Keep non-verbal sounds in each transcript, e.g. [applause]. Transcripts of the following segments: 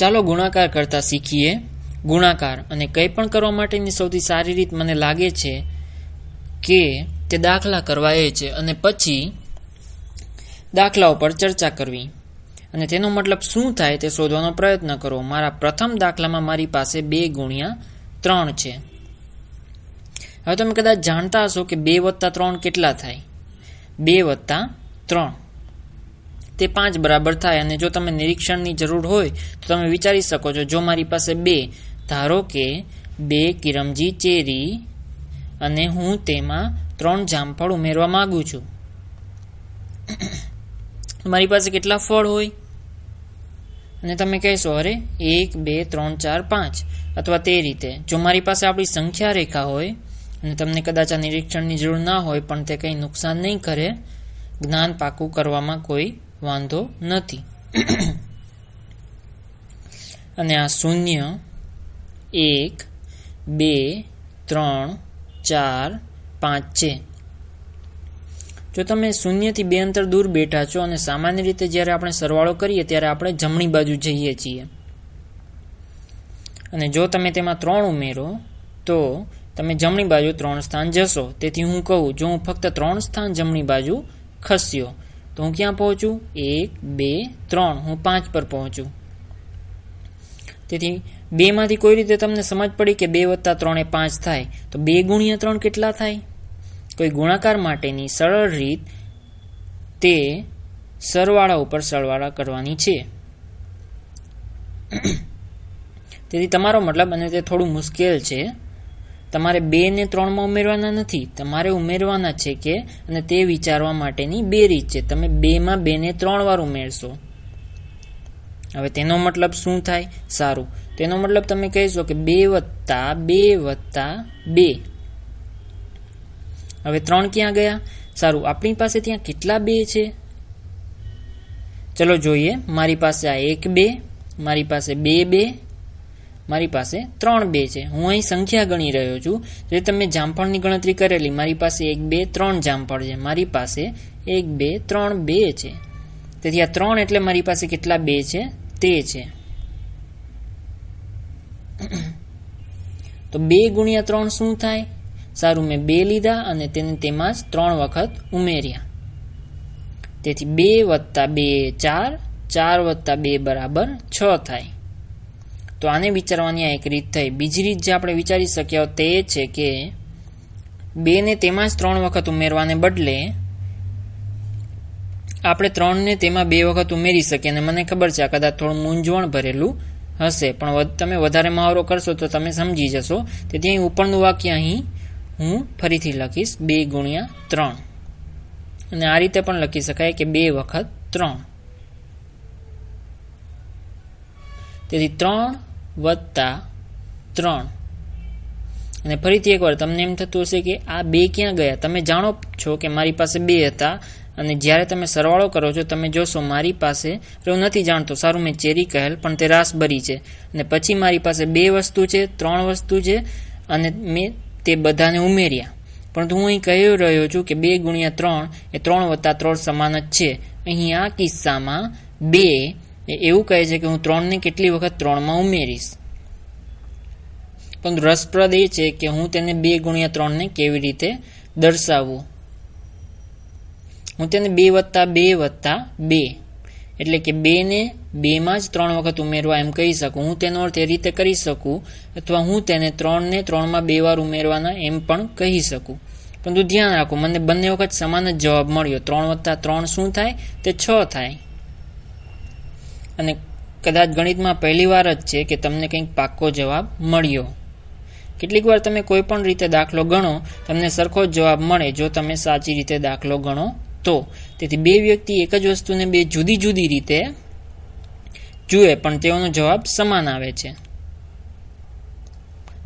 ચાલો ગુણાકાર કરતા શીખીએ ગુણાકાર અને કંઈ પણ કરવા માટેની સૌથી સારી રીત મને લાગે છે કે તે દાખલા કરવા એ છે અને પછી દાખલા ઉપર ચર્ચા કરવી અને તેનો મતલબ શું થાય તે શોધવાનો પ્રયત્ન કરો મારા પ્રથમ દાખલામાં મારી પાસે બે ગુણ્યા ત્રણ છે હવે તમે કદાચ જાણતા હશો કે બે વત્તા ત્રણ કેટલા થાય બે વત્તા ત્રણ તે પાંચ બરાબર થાય અને જો તમે નિરીક્ષણની જરૂર હોય તો તમે વિચારી શકો છો જો મારી પાસે બે ધારો કે બે કિરમજી ચેરી અને હું તેમાં ત્રણ જામફળ ઉમેરવા માગું છું મારી પાસે કેટલા ફળ હોય અને તમે કહેશો અરે એક બે ત્રણ ચાર પાંચ અથવા તે રીતે જો મારી પાસે આપણી સંખ્યા રેખા હોય અને તમને કદાચ આ નિરીક્ષણની જરૂર ના હોય પણ તે કંઈ નુકસાન નહીં કરે જ્ઞાન પાકું કરવામાં કોઈ વાંધો નથી અને આ શૂન્ય એક બે ત્રણ ચાર પાંચ છે જો તમે શૂન્યથી બે અંતર દૂર બેઠા છો અને સામાન્ય રીતે જ્યારે આપણે સરવાળો કરીએ ત્યારે આપણે જમણી બાજુ જઈએ છીએ અને જો તમે તેમાં ત્રણ ઉમેરો તો તમે જમણી બાજુ ત્રણ સ્થાન જશો તેથી હું કહું જો હું ફક્ત ત્રણ સ્થાન જમણી બાજુ ખસ્યો તો હું ક્યાં પહોંચું એક બે ત્રણ હું પાંચ પર પહોંચું તેથી બેમાંથી કોઈ રીતે તમને સમજ પડી કે બે વત્તા ત્રણે પાંચ થાય તો બે ગુણ્યા ત્રણ કેટલા થાય કોઈ ગુણાકાર માટેની સરળ રીત તે સરવાળા ઉપર સરવાળા કરવાની છે તેથી તમારો મતલબ અને તે થોડું મુશ્કેલ છે તમારે બે ને ત્રણમાં ઉમેરવાના નથી તમારે ઉમેરવાના છે કે અને તે વિચારવા માટેની બે રીત છે તમે બેમાં બેને ત્રણ વાર ઉમેરશો હવે તેનો મતલબ શું થાય સારું તેનો મતલબ તમે કહીશો કે બે વત્તા બે વત્તા બે હવે ત્રણ ક્યાં ગયા સારું આપણી પાસે ત્યાં કેટલા બે છે ચલો જોઈએ મારી પાસે આ એક બે મારી પાસે બે બે મારી પાસે ત્રણ બે છે હું અહીં સંખ્યા ગણી રહ્યો છું જે તમે જામફળની ગણતરી કરેલી મારી પાસે એક બે ત્રણ જામફળ છે મારી પાસે એક બે ત્રણ બે છે તેથી આ ત્રણ એટલે મારી પાસે કેટલા બે છે તે છે તો બે ગુણ્યા ત્રણ શું થાય સારું મેં બે લીધા અને તેને તેમાં જ ત્રણ વખત ઉમેર્યા તેથી બે વત્તા બે ચાર ચાર વત્તા બે બરાબર છ થાય તો આને વિચારવાની આ એક રીત થઈ બીજી રીત જે આપણે વિચારી શક્યા તે એ છે કે બેને તેમાં જ ત્રણ વખત ઉમેરવાને બદલે આપણે ત્રણને તેમાં બે વખત ઉમેરી શકીએ અને મને ખબર છે આ કદાચ થોડું મૂંઝવણ ભરેલું હશે પણ તમે વધારે મહાવરો કરશો તો તમે સમજી જશો તેથી અહીં ઉપરનું વાક્ય અહીં હું ફરીથી લખીશ બે ગુણ્યા ત્રણ અને આ રીતે પણ લખી શકાય કે બે વખત ત્રણ તેથી ત્રણ વત્તા ત્રણ અને ફરીથી એકવાર તમને એમ થતું હશે કે આ બે ક્યાં ગયા તમે જાણો છો કે મારી પાસે બે હતા અને જ્યારે તમે સરવાળો કરો છો તમે જોશો મારી પાસે હું નથી જાણતો સારું મેં ચેરી કહેલ પણ તે રાસબરી છે અને પછી મારી પાસે બે વસ્તુ છે ત્રણ વસ્તુ છે અને મેં તે બધાને ઉમેર્યા પરંતુ હું અહીં કહી રહ્યો છું કે બે ગુણ્યા ત્રણ એ ત્રણ વત્તા ત્રણ સમાન જ છે અહીં આ કિસ્સામાં બે એ એવું કહે છે કે હું ત્રણને કેટલી વખત ત્રણમાં ઉમેરીશ પણ રસપ્રદ એ છે કે હું તેને બે ગુણ્યા ત્રણને કેવી રીતે દર્શાવું હું તેને બે વત્તા બે વત્તા બે એટલે કે બેને બેમાં જ ત્રણ વખત ઉમેરવા એમ કહી શકું હું તેનો અર્થ એ રીતે કરી શકું અથવા હું તેને ત્રણને ત્રણમાં બે વાર ઉમેરવાના એમ પણ કહી શકું પરંતુ ધ્યાન રાખો મને બંને વખત સમાન જ જવાબ મળ્યો ત્રણ વત્તા ત્રણ શું થાય તે છ થાય અને કદાચ ગણિતમાં પહેલીવાર જ છે કે તમને કંઈક પાક્કો જવાબ મળ્યો કેટલીક વાર તમે કોઈ પણ રીતે દાખલો ગણો તમને સરખો જ જવાબ મળે જો તમે સાચી રીતે દાખલો ગણો તો તેથી બે વ્યક્તિ એક જ વસ્તુને બે જુદી જુદી રીતે જુએ પણ તેઓનો જવાબ સમાન આવે છે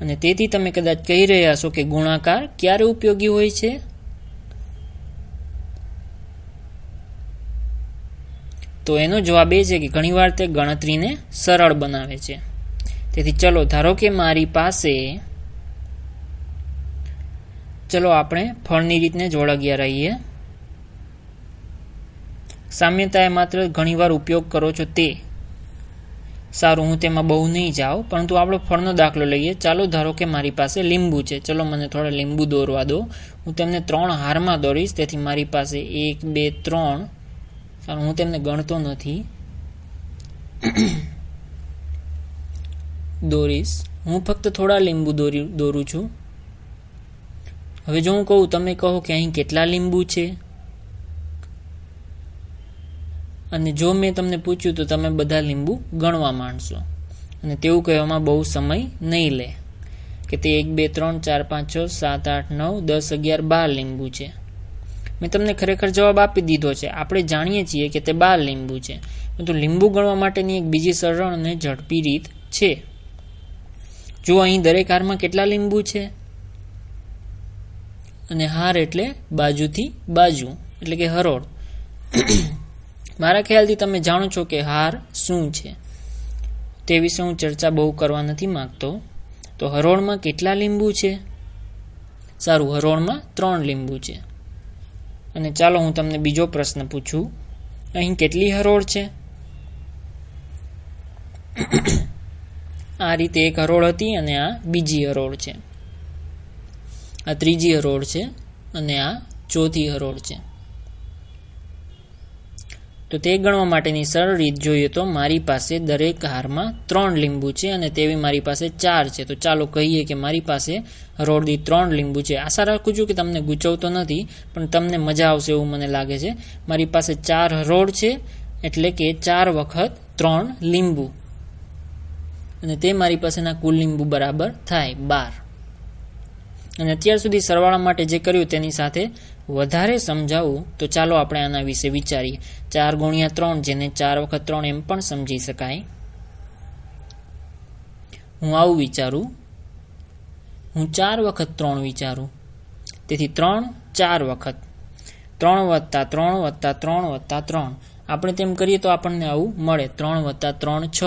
અને તેથી તમે કદાચ કહી રહ્યા છો કે ગુણાકાર ક્યારે ઉપયોગી હોય છે તો એનો જવાબ એ છે કે ઘણીવાર તે ગણતરીને સરળ બનાવે છે તેથી ચલો ધારો કે મારી પાસે ચલો આપણે ફળની રીતને જોડગ્યા રહીએ સામ્યતાએ માત્ર ઘણીવાર ઉપયોગ કરો છો તે સારું હું તેમાં બહુ નહીં જાઉં પરંતુ આપણો ફળનો દાખલો લઈએ ચાલો ધારો કે મારી પાસે લીંબુ છે ચલો મને થોડા લીંબુ દોરવા દો હું તેમને ત્રણ હારમાં દોરીશ તેથી મારી પાસે એક બે ત્રણ કારણ હું તેમને ગણતો નથી [coughs] દોરીશ હું ફક્ત થોડા લીંબુ દોરી દોરું છું હવે જો હું કહું તમે કહો કે અહીં કેટલા લીંબુ છે અને જો મેં તમને પૂછ્યું તો તમે બધા લીંબુ ગણવા માંડશો અને તેવું કહેવામાં બહુ સમય નહીં લે કે તે એક બે ત્રણ ચાર પાંચ છ સાત આઠ નવ દસ અગિયાર બાર લીંબુ છે મેં તમને ખરેખર જવાબ આપી દીધો છે આપણે જાણીએ છીએ કે તે બાર લીંબુ છે પરંતુ લીંબુ ગણવા માટેની એક બીજી સરળ અને ઝડપી રીત છે જો અહીં દરેક હારમાં કેટલા લીંબુ છે અને હાર એટલે બાજુથી બાજુ એટલે કે હરોળ [coughs] મારા ખ્યાલથી તમે જાણો છો કે હાર શું છે તે વિશે હું ચર્ચા બહુ કરવા નથી માગતો તો હરોળમાં કેટલા લીંબુ છે સારું હરોળમાં ત્રણ લીંબુ છે અને ચાલો હું તમને બીજો પ્રશ્ન પૂછું અહીં કેટલી હરોળ છે આ રીતે એક હરોળ હતી અને આ બીજી હરોળ છે આ ત્રીજી હરોળ છે અને આ ચોથી હરોળ છે તો તે ગણવા માટેની સરળ રીત જોઈએ તો મારી પાસે દરેક હારમાં ત્રણ લીંબુ છે અને તેવી મારી પાસે ચાર છે તો ચાલો કહીએ કે મારી પાસે રોડથી ત્રણ લીંબુ છે આશા રાખું છું કે તમને ગૂંચવતો નથી પણ તમને મજા આવશે એવું મને લાગે છે મારી પાસે ચાર હરોળ છે એટલે કે ચાર વખત ત્રણ લીંબુ અને તે મારી પાસેના કુલ લીંબુ બરાબર થાય બાર અને અત્યાર સુધી સરવાળા માટે જે કર્યું તેની સાથે વધારે સમજાવું તો ચાલો આપણે આના વિશે વિચારીએ ચાર ગુણ્યા ત્રણ જેને ચાર વખત ત્રણ એમ પણ સમજી શકાય હું આવું વિચારું હું ચાર વખત ત્રણ વિચારું તેથી ત્રણ ચાર વખત ત્રણ વત્તા ત્રણ વત્તા ત્રણ વત્તા ત્રણ આપણે તેમ કરીએ તો આપણને આવું મળે ત્રણ વત્તા ત્રણ છ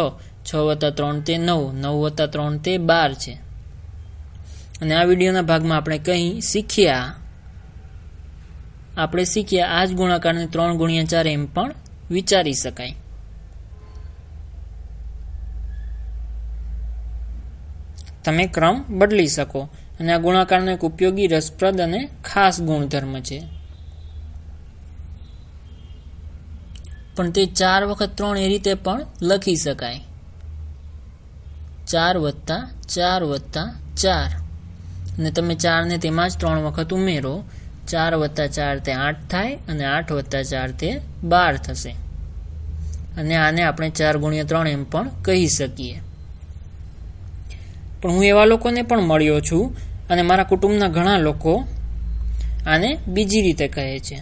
છ વત્તા ત્રણ તે નવ નવ વત્તા ત્રણ તે બાર છે અને આ વિડીયોના ભાગમાં આપણે કંઈ શીખ્યા આપણે શીખ્યા આ જ ગુણાકારને ત્રણ ગુણ્યા ચાર એમ પણ વિચારી શકાય તમે ક્રમ બદલી શકો અને આ ગુણાકારનો એક ઉપયોગી રસપ્રદ અને ખાસ ગુણધર્મ છે પણ તે ચાર વખત ત્રણ એ રીતે પણ લખી શકાય ચાર વત્તા ચાર વત્તા ચાર અને તમે ચારને તેમાં જ ત્રણ વખત ઉમેરો ચાર વત્તા ચાર તે આઠ થાય અને આઠ વત્તા ચાર તે બાર થશે અને આને આપણે ચાર ગુણ્યા ત્રણ એમ પણ કહી શકીએ પણ હું એવા લોકોને પણ મળ્યો છું અને મારા કુટુંબના ઘણા લોકો આને બીજી રીતે કહે છે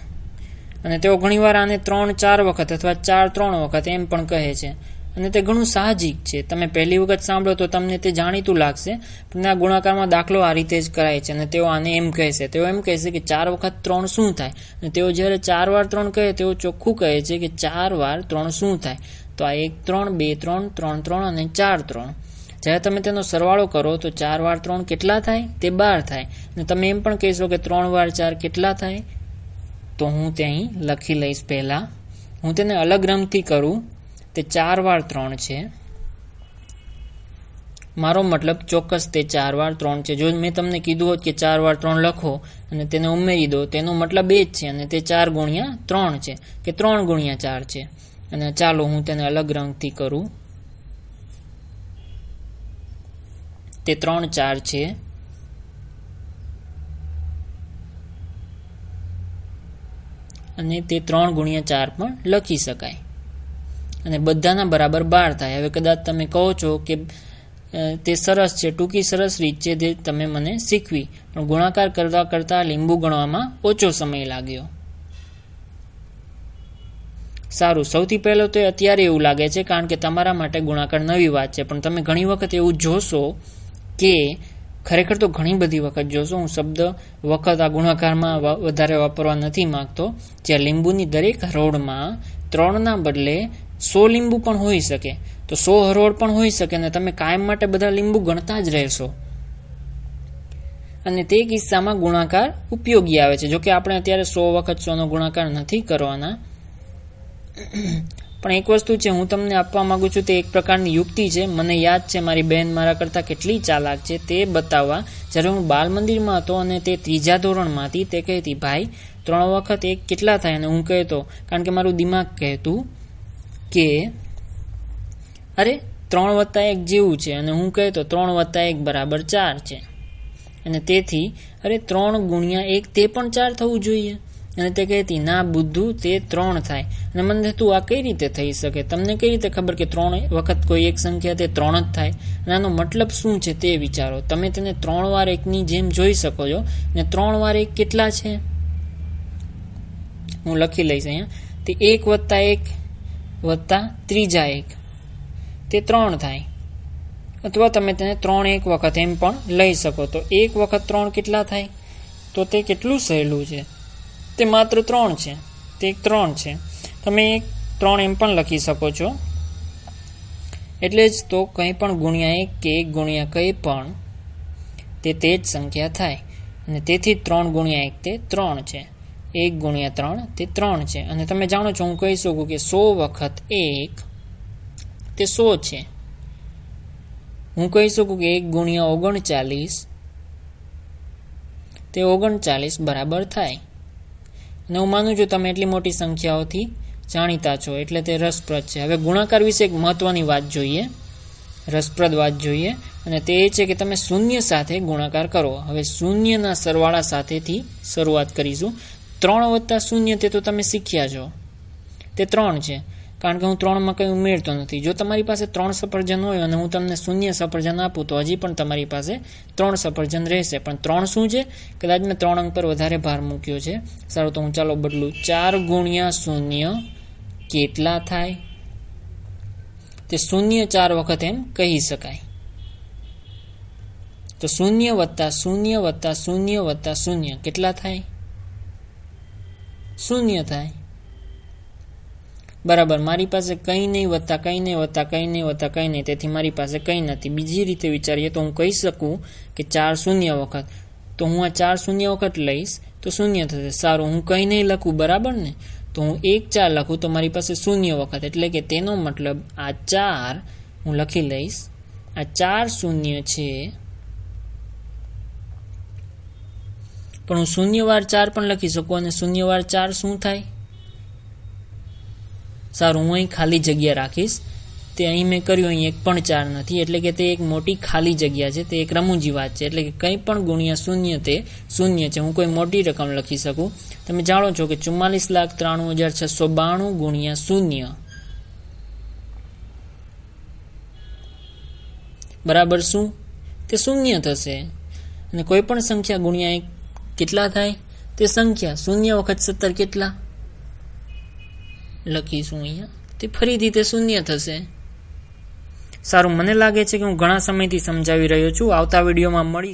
અને તેઓ ઘણીવાર આને ત્રણ ચાર વખત અથવા ચાર ત્રણ વખત એમ પણ કહે છે અને તે ઘણું સાહજિક છે તમે પહેલી વખત સાંભળો તો તમને તે જાણીતું લાગશે પણ આ ગુણાકારમાં દાખલો આ રીતે જ કરાય છે અને તેઓ આને એમ કહેશે તેઓ એમ કહેશે કે ચાર વખત ત્રણ શું થાય અને તેઓ જ્યારે ચાર વાર ત્રણ કહે તેઓ ચોખ્ખું કહે છે કે ચાર વાર ત્રણ શું થાય તો આ એક ત્રણ બે ત્રણ ત્રણ ત્રણ અને ચાર ત્રણ જ્યારે તમે તેનો સરવાળો કરો તો ચાર વાર ત્રણ કેટલા થાય તે બાર થાય અને તમે એમ પણ કહેશો કે ત્રણ વાર ચાર કેટલા થાય તો હું તે અહીં લખી લઈશ પહેલાં હું તેને અલગ રંગથી કરું તે ચાર વાર ત્રણ છે મારો મતલબ ચોક્કસ તે ચાર વાર ત્રણ છે જો મેં તમને કીધું હોત કે ચાર વાર ત્રણ લખો અને તેને ઉમેરી દો તેનો મતલબ એ જ છે અને તે ચાર ગુણ્યા ત્રણ છે કે ત્રણ ગુણ્યા ચાર છે અને ચાલો હું તેને અલગ રંગથી કરું તે ત્રણ ચાર છે અને તે ત્રણ ગુણ્યા ચાર પણ લખી શકાય અને બધાના બરાબર બાર થાય હવે કદાચ તમે કહો છો કે તે સરસ છે ટૂંકી સરસ રીત છે તે તમે મને શીખવી પણ ગુણાકાર કરતા કરતાં લીંબુ ગણવામાં ઓછો સમય લાગ્યો સારું સૌથી પહેલો તો અત્યારે એવું લાગે છે કારણ કે તમારા માટે ગુણાકાર નવી વાત છે પણ તમે ઘણી વખત એવું જોશો કે ખરેખર તો ઘણી બધી વખત જોશો હું શબ્દ વખત આ ગુણાકારમાં વધારે વાપરવા નથી માંગતો જ્યાં લીંબુની દરેક હરોળમાં ત્રણના બદલે સો લીંબુ પણ હોઈ શકે તો સો હરોળ પણ હોઈ શકે ને તમે કાયમ માટે બધા લીંબુ ગણતા જ રહેશો અને તે કિસ્સામાં ગુણાકાર ઉપયોગી આવે છે જોકે આપણે અત્યારે સો વખત સોનો ગુણાકાર નથી કરવાના પણ એક વસ્તુ છે હું તમને આપવા માંગુ છું તે એક પ્રકારની યુક્તિ છે મને યાદ છે મારી બહેન મારા કરતાં કેટલી ચાલાક છે તે બતાવવા જ્યારે હું બાલ મંદિરમાં હતો અને તે ત્રીજા ધોરણમાં હતી તે કહેતી ભાઈ ત્રણ વખત એક કેટલા થાય અને હું કહેતો કારણ કે મારું દિમાગ કહેતું કે અરે ત્રણ વત્તા એક જેવું છે અને હું કહે તો ત્રણ વત્તા એક બરાબર ચાર છે અને તેથી અરે ત્રણ ગુણ્યા એક તે પણ ચાર થવું જોઈએ અને તે કહેતી ના બુદ્ધું તે ત્રણ થાય અને મને થતું આ કઈ રીતે થઈ શકે તમને કઈ રીતે ખબર કે ત્રણ વખત કોઈ એક સંખ્યા તે ત્રણ જ થાય અને આનો મતલબ શું છે તે વિચારો તમે તેને ત્રણ વાર એકની જેમ જોઈ શકો છો ને ત્રણ વાર એક કેટલા છે હું લખી લઈશ અહીંયા તે એક વત્તા એક વત્તા ત્રીજા એક તે ત્રણ થાય અથવા તમે તેને ત્રણ એક વખત એમ પણ લઈ શકો તો એક વખત ત્રણ કેટલા થાય તો તે કેટલું સહેલું છે તે માત્ર ત્રણ છે તે એક ત્રણ છે તમે એક ત્રણ એમ પણ લખી શકો છો એટલે જ તો કંઈ પણ ગુણ્યા એક કે એક ગુણ્યા કંઈ પણ તે તે જ સંખ્યા થાય અને તેથી ત્રણ ગુણ્યા એક તે ત્રણ છે એક ગુણ્યા ત્રણ તે ત્રણ છે અને તમે જાણો છો હું કહી શકું કે સો વખત એક તે સો છે હું કહી શકું કે એક ગુણ્યા ઓગણચાલીસ તે ઓગણચાલીસ બરાબર થાય અને હું માનું છું તમે એટલી મોટી સંખ્યાઓથી જાણીતા છો એટલે તે રસપ્રદ છે હવે ગુણાકાર વિશે એક મહત્વની વાત જોઈએ રસપ્રદ વાત જોઈએ અને તે એ છે કે તમે શૂન્ય સાથે ગુણાકાર કરો હવે શૂન્યના સરવાળા સાથેથી શરૂઆત કરીશું ત્રણ વત્તા શૂન્ય તે તો તમે શીખ્યા છો તે ત્રણ છે કારણ કે હું ત્રણમાં કંઈ ઉમેરતો નથી જો તમારી પાસે ત્રણ સફરજન હોય અને હું તમને શૂન્ય સફરજન આપું તો હજી પણ તમારી પાસે ત્રણ સફરજન રહેશે પણ ત્રણ શું છે કદાચ મેં ત્રણ અંક પર વધારે ભાર મૂક્યો છે સારું તો હું ચાલો બદલું ચાર ગુણ્યા શૂન્ય કેટલા થાય તે શૂન્ય ચાર વખત એમ કહી શકાય તો શૂન્ય વત્તા શૂન્ય વત્તા શૂન્ય વત્તા શૂન્ય કેટલા થાય શૂન્ય થાય બરાબર મારી પાસે કંઈ નહીં વધતા કંઈ નહીં વધતા કંઈ નહીં વધતા કંઈ નહીં તેથી મારી પાસે કંઈ નથી બીજી રીતે વિચારીએ તો હું કહી શકું કે ચાર શૂન્ય વખત તો હું આ ચાર શૂન્ય વખત લઈશ તો શૂન્ય થશે સારું હું કંઈ નહીં લખું બરાબર ને તો હું એક ચાર લખું તો મારી પાસે શૂન્ય વખત એટલે કે તેનો મતલબ આ ચાર હું લખી લઈશ આ ચાર શૂન્ય છે પણ હું શૂન્યવાર ચાર પણ લખી શકું અને શૂન્યવાર ચાર શું થાય સારું હું અહીં ખાલી જગ્યા રાખીશ તે અહીં મેં કર્યું અહીં એક પણ ચાર નથી એટલે કે તે એક મોટી ખાલી જગ્યા છે તે એક રમૂજી વાત છે એટલે કે કંઈ પણ ગુણ્યા શૂન્ય તે શૂન્ય છે હું કોઈ મોટી રકમ લખી શકું તમે જાણો છો કે ચુમ્માલીસ લાખ ત્રાણું હજાર છસો બાણું ગુણ્યા શૂન્ય બરાબર શું તે શૂન્ય થશે અને કોઈ પણ સંખ્યા ગુણ્યા એક કેટલા થાય તે સંખ્યા શૂન્ય વખત સત્તર કેટલા લખીશું અહીંયા તે ફરીથી તે શૂન્ય થશે સારું મને લાગે છે કે હું ઘણા સમયથી સમજાવી રહ્યો છું આવતા વિડીયોમાં મળી